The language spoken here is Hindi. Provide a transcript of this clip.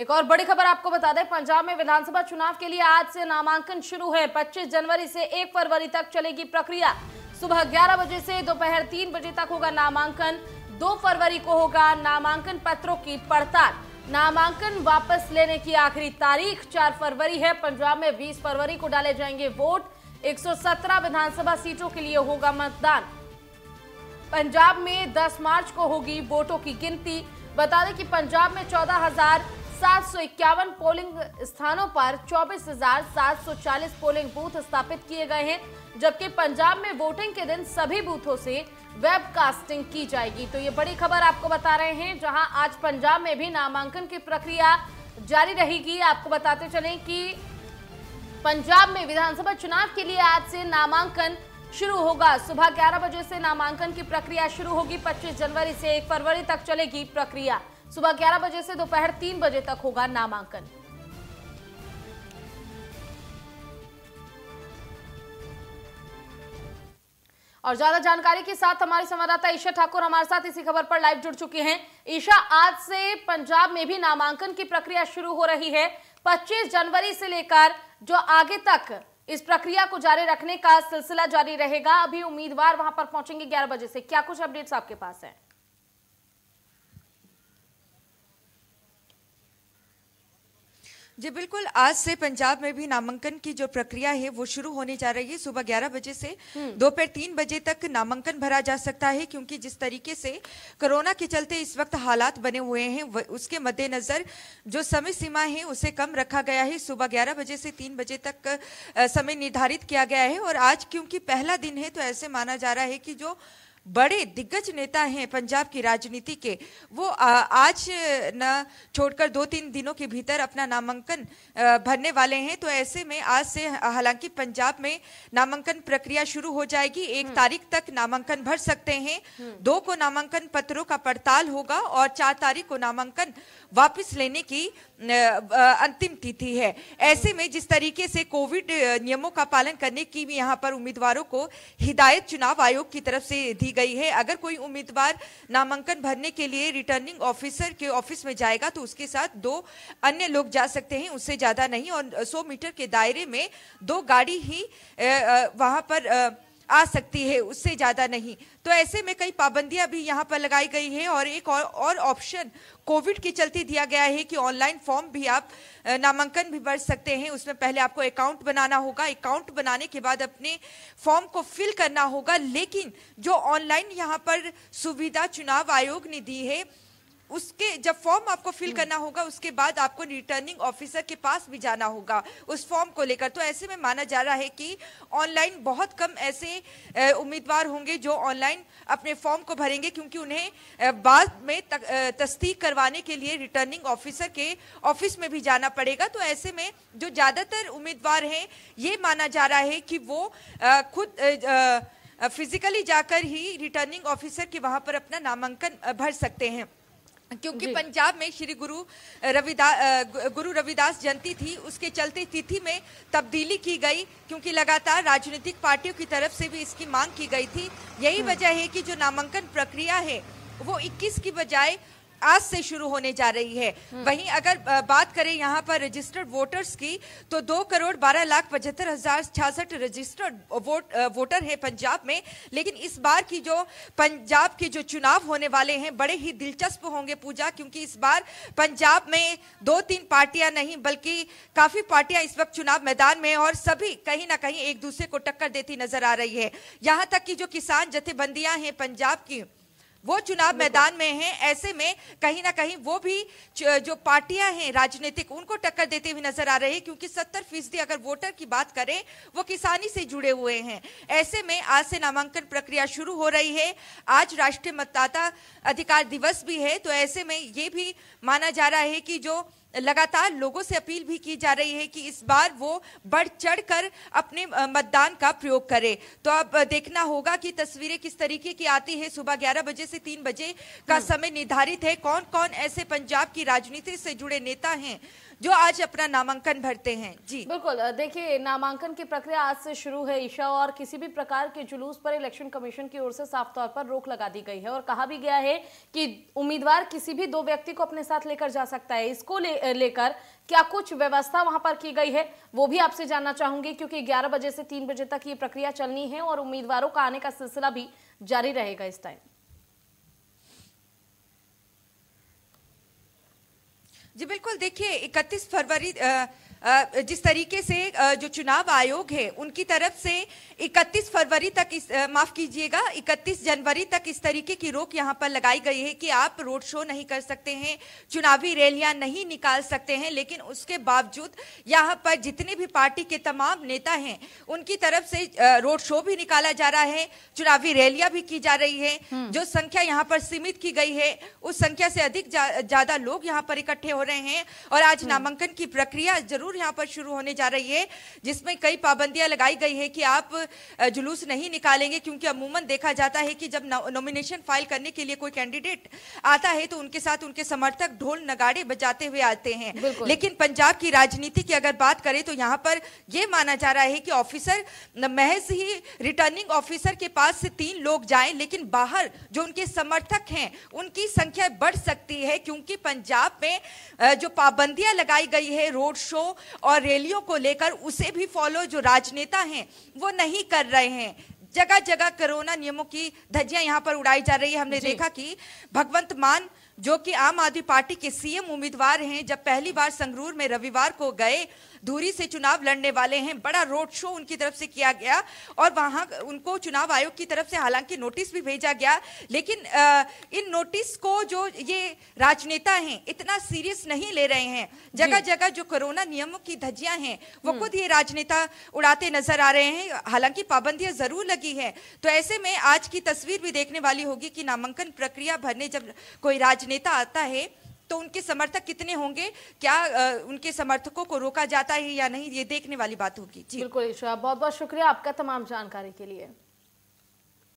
एक और बड़ी खबर आपको बता दें पंजाब में विधानसभा चुनाव के लिए आज से नामांकन शुरू है 25 जनवरी से 1 फरवरी तक चलेगी प्रक्रिया सुबह 11 बजे से दोपहर 3 बजे तक होगा नामांकन 2 फरवरी को होगा नामांकन पत्रों की पड़ताल नामांकन वापस लेने की आखिरी तारीख 4 फरवरी है पंजाब में 20 फरवरी को डाले जाएंगे वोट एक विधानसभा सीटों के लिए होगा मतदान पंजाब में दस मार्च को होगी वोटों की गिनती बता दें कि पंजाब में चौदह हजार 751 पोलिंग स्थानों पर 24,740 पोलिंग बूथ स्थापित किए गए हैं जबकि पंजाब में वोटिंग के दिन सभी बूथों से वेबकास्टिंग की जाएगी तो ये बड़ी खबर आपको बता रहे हैं जहां आज पंजाब में भी नामांकन की प्रक्रिया जारी रहेगी आपको बताते चलें कि पंजाब में विधानसभा चुनाव के लिए आज से नामांकन शुरू होगा सुबह ग्यारह बजे से नामांकन की प्रक्रिया शुरू होगी पच्चीस जनवरी से एक फरवरी तक चलेगी प्रक्रिया सुबह ग्यारह बजे से दोपहर तीन बजे तक होगा नामांकन और ज्यादा जानकारी के साथ हमारे संवाददाता ईशा ठाकुर हमारे साथ इसी खबर पर लाइव जुड़ चुके हैं ईशा आज से पंजाब में भी नामांकन की प्रक्रिया शुरू हो रही है 25 जनवरी से लेकर जो आगे तक इस प्रक्रिया को जारी रखने का सिलसिला जारी रहेगा अभी उम्मीदवार वहां पर पहुंचेंगे 11 बजे से क्या कुछ अपडेट्स आपके पास हैं जी बिल्कुल आज से पंजाब में भी नामांकन की जो प्रक्रिया है वो शुरू होने जा रही है सुबह 11 बजे से हम्म। दोपहर तीन बजे तक नामांकन भरा जा सकता है क्योंकि जिस तरीके से कोरोना के चलते इस वक्त हालात बने हुए हैं उसके मद्देनजर जो समय सीमा है उसे कम रखा गया है सुबह ग्यारह बजे से तीन बजे तक समय निर्धारित किया गया है और आज क्योंकि पहला दिन है तो ऐसे माना जा रहा है कि जो बड़े दिग्गज नेता हैं पंजाब की राजनीति के वो आज न छोड़कर दो तीन दिनों के भीतर अपना नामांकन भरने वाले हैं तो ऐसे में आज से हालांकि पंजाब में नामांकन प्रक्रिया शुरू हो जाएगी एक हम्म। तारीख तक नामांकन भर सकते हैं हम्म। दो को नामांकन पत्रों का पड़ताल होगा और चार तारीख को नामांकन वापस लेने की अंतिम तिथि है ऐसे हम्म। में जिस तरीके से कोविड नियमों का पालन करने की भी यहाँ पर उम्मीदवारों को हिदायत चुनाव आयोग की तरफ से दी गई है अगर कोई उम्मीदवार नामांकन भरने के लिए रिटर्निंग ऑफिसर के ऑफिस में जाएगा तो उसके साथ दो अन्य लोग जा सकते हैं उससे ज़्यादा नहीं और सौ मीटर के दायरे में दो गाड़ी ही वहां पर आ सकती है उससे ज़्यादा नहीं तो ऐसे में कई पाबंदियां भी यहाँ पर लगाई गई हैं और एक और ऑप्शन कोविड के चलते दिया गया है कि ऑनलाइन फॉर्म भी आप नामांकन भी भर सकते हैं उसमें पहले आपको अकाउंट बनाना होगा अकाउंट बनाने के बाद अपने फॉर्म को फिल करना होगा लेकिन जो ऑनलाइन यहाँ पर सुविधा चुनाव आयोग ने दी है उसके जब फॉर्म आपको फिल hmm. करना होगा उसके बाद आपको रिटर्निंग ऑफिसर के पास भी जाना होगा उस फॉर्म को लेकर तो ऐसे में माना जा रहा है कि ऑनलाइन बहुत कम ऐसे उम्मीदवार होंगे जो ऑनलाइन अपने फॉर्म को भरेंगे क्योंकि उन्हें बाद में तस्दीक करवाने के लिए रिटर्निंग ऑफिसर के ऑफिस में भी जाना पड़ेगा तो ऐसे में जो ज़्यादातर उम्मीदवार हैं ये माना जा रहा है कि वो खुद फिजिकली जाकर ही रिटर्निंग ऑफिसर के वहाँ पर अपना नामांकन भर सकते हैं क्योंकि पंजाब में श्री गुरु रविदास गुरु रविदास जयंती थी उसके चलते तिथि में तब्दीली की गई क्योंकि लगातार राजनीतिक पार्टियों की तरफ से भी इसकी मांग की गई थी यही हम्म। वजह है कि जो नामांकन प्रक्रिया है वो 21 की बजाय आज से शुरू होने जा रही है हम्म। वहीं अगर बात करें यहाँ पर रजिस्टर्ड वोटर्स की तो दो करोड़ बारह लाख पचहत्तर हजार छियासठ रजिस्टर्ड वोट वोटर है पंजाब में लेकिन इस बार की जो पंजाब के जो चुनाव होने वाले हैं बड़े ही दिलचस्प होंगे पूजा क्योंकि इस बार पंजाब में दो तीन पार्टियां नहीं बल्कि काफी पार्टियां इस वक्त चुनाव मैदान में और सभी कहीं ना कहीं एक दूसरे को टक्कर देती नजर आ रही है यहाँ तक कि जो किसान जथेबंदियां हैं पंजाब की वो चुनाव मैदान में हैं ऐसे में कहीं ना कहीं वो भी जो पार्टियां हैं राजनीतिक उनको टक्कर देते हुए नजर आ रहे हैं क्योंकि सत्तर फीसदी अगर वोटर की बात करें वो किसानी से जुड़े हुए हैं ऐसे में आज से नामांकन प्रक्रिया शुरू हो रही है आज राष्ट्रीय मतदाता अधिकार दिवस भी है तो ऐसे में ये भी माना जा रहा है कि जो लगातार लोगों से अपील भी की जा रही है कि इस बार वो बढ़ चढ़ कर अपने मतदान का प्रयोग करें तो अब देखना होगा कि तस्वीरें किस तरीके की आती है सुबह ग्यारह बजे से तीन बजे का हम्म। समय निर्धारित है कौन कौन ऐसे पंजाब की राजनीति से जुड़े नेता हैं जो आज अपना नामांकन भरते हैं जी बिल्कुल देखिए नामांकन की प्रक्रिया आज से शुरू है ईशा और किसी भी प्रकार के जुलूस पर इलेक्शन कमीशन की ओर से साफ तौर पर रोक लगा दी गई है और कहा भी गया है कि उम्मीदवार किसी भी दो व्यक्ति को अपने साथ लेकर जा सकता है इसको ले लेकर क्या कुछ व्यवस्था वहां पर की गई है वो भी आपसे जानना चाहूंगी क्योंकि 11 बजे से 3 बजे तक ये प्रक्रिया चलनी है और उम्मीदवारों का आने का सिलसिला भी जारी रहेगा इस टाइम जी बिल्कुल देखिए 31 फरवरी आ... जिस तरीके से जो चुनाव आयोग है उनकी तरफ से 31 फरवरी तक इस माफ़ कीजिएगा 31 जनवरी तक इस तरीके की रोक यहाँ पर लगाई गई है कि आप रोड शो नहीं कर सकते हैं चुनावी रैलियां नहीं निकाल सकते हैं लेकिन उसके बावजूद यहाँ पर जितने भी पार्टी के तमाम नेता हैं उनकी तरफ से रोड शो भी निकाला जा रहा है चुनावी रैलियां भी की जा रही है हम्म। जो संख्या यहाँ पर सीमित की गई है उस संख्या से अधिक ज़्यादा जा, लोग यहाँ पर इकट्ठे हो रहे हैं और आज हम्म। नामांकन की प्रक्रिया जरूर जरूर यहाँ पर शुरू होने जा रही है जिसमें कई पाबंदियां लगाई गई है कि आप जुलूस नहीं निकालेंगे क्योंकि अमूमन देखा जाता है कि जब नॉमिनेशन फाइल करने के लिए कोई कैंडिडेट आता है तो उनके साथ उनके समर्थक ढोल नगाड़े बजाते हुए आते हैं लेकिन पंजाब की राजनीति की अगर बात करें तो यहाँ पर यह माना जा रहा है कि ऑफिसर महज ही रिटर्निंग ऑफिसर के पास से तीन लोग जाए लेकिन बाहर जो उनके समर्थक हैं उनकी संख्या बढ़ सकती है क्योंकि पंजाब में जो पाबंदियां लगाई गई है रोड शो और रैलियों को लेकर उसे भी फॉलो जो राजनेता हैं वो नहीं कर रहे हैं जगह जगह कोरोना नियमों की धज्जियां यहाँ पर उड़ाई जा रही है हमने देखा कि भगवंत मान जो कि आम आदमी पार्टी के सीएम उम्मीदवार हैं जब पहली बार संगरूर में रविवार को गए धूरी से चुनाव लड़ने वाले हैं बड़ा रोड शो उनकी तरफ से किया गया और वहां उनको चुनाव आयोग की तरफ से हालांकि नोटिस भी भेजा गया लेकिन आ, इन नोटिस को जो ये राजनेता हैं इतना सीरियस नहीं ले रहे हैं जगह जगह जो कोरोना नियमों की धज्जियां हैं वो हम्म। खुद ये राजनेता उड़ाते नजर आ रहे हैं हालांकि पाबंदियां जरूर लगी है तो ऐसे में आज की तस्वीर भी देखने वाली होगी कि नामांकन प्रक्रिया भरने जब कोई राज राजनेता आता है तो उनके समर्थक कितने होंगे क्या आ, उनके समर्थकों को रोका जाता है या नहीं ये देखने वाली बात होगी जी बिल्कुल ईश्वर बहुत बहुत शुक्रिया आपका तमाम जानकारी के लिए